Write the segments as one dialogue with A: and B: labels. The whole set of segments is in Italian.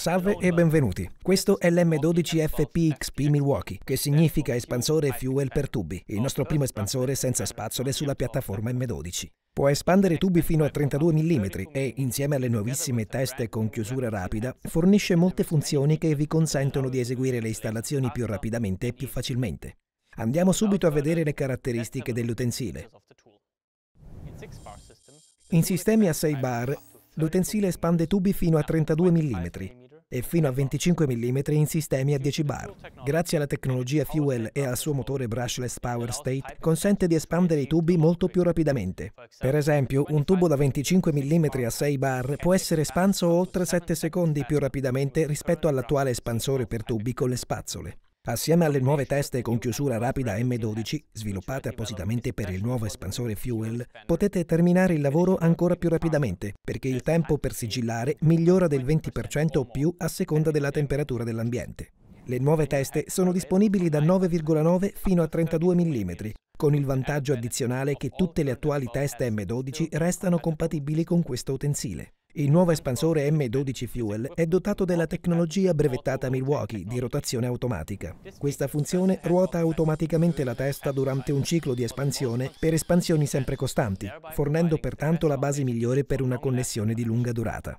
A: Salve e benvenuti. Questo è l'M12FPXP Milwaukee, che significa espansore fuel per tubi, il nostro primo espansore senza spazzole sulla piattaforma M12. Può espandere tubi fino a 32 mm e, insieme alle nuovissime teste con chiusura rapida, fornisce molte funzioni che vi consentono di eseguire le installazioni più rapidamente e più facilmente. Andiamo subito a vedere le caratteristiche dell'utensile. In sistemi a 6 bar, l'utensile espande tubi fino a 32 mm e fino a 25 mm in sistemi a 10 bar. Grazie alla tecnologia Fuel e al suo motore brushless Power State, consente di espandere i tubi molto più rapidamente. Per esempio, un tubo da 25 mm a 6 bar può essere espanso oltre 7 secondi più rapidamente rispetto all'attuale espansore per tubi con le spazzole. Assieme alle nuove teste con chiusura rapida M12, sviluppate appositamente per il nuovo espansore Fuel, potete terminare il lavoro ancora più rapidamente, perché il tempo per sigillare migliora del 20% o più a seconda della temperatura dell'ambiente. Le nuove teste sono disponibili da 9,9 fino a 32 mm, con il vantaggio addizionale che tutte le attuali teste M12 restano compatibili con questo utensile. Il nuovo espansore M12 Fuel è dotato della tecnologia brevettata Milwaukee di rotazione automatica. Questa funzione ruota automaticamente la testa durante un ciclo di espansione per espansioni sempre costanti, fornendo pertanto la base migliore per una connessione di lunga durata.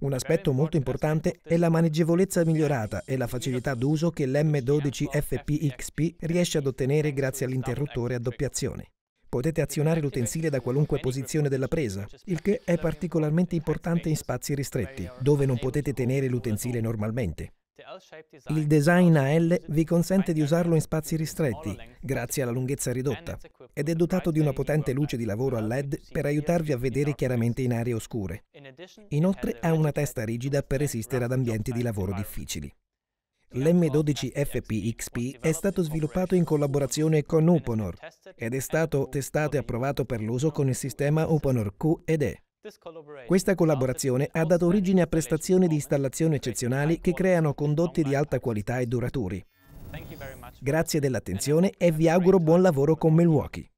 A: Un aspetto molto importante è la maneggevolezza migliorata e la facilità d'uso che l'M12 FPXP riesce ad ottenere grazie all'interruttore a doppiazione. Potete azionare l'utensile da qualunque posizione della presa, il che è particolarmente importante in spazi ristretti, dove non potete tenere l'utensile normalmente. Il design a L vi consente di usarlo in spazi ristretti, grazie alla lunghezza ridotta, ed è dotato di una potente luce di lavoro a LED per aiutarvi a vedere chiaramente in aree oscure. Inoltre ha una testa rigida per resistere ad ambienti di lavoro difficili. L'M12FPXP è stato sviluppato in collaborazione con Uponor ed è stato testato e approvato per l'uso con il sistema Uponor Q ed E. Questa collaborazione ha dato origine a prestazioni di installazione eccezionali che creano condotti di alta qualità e duraturi. Grazie dell'attenzione e vi auguro buon lavoro con Milwaukee.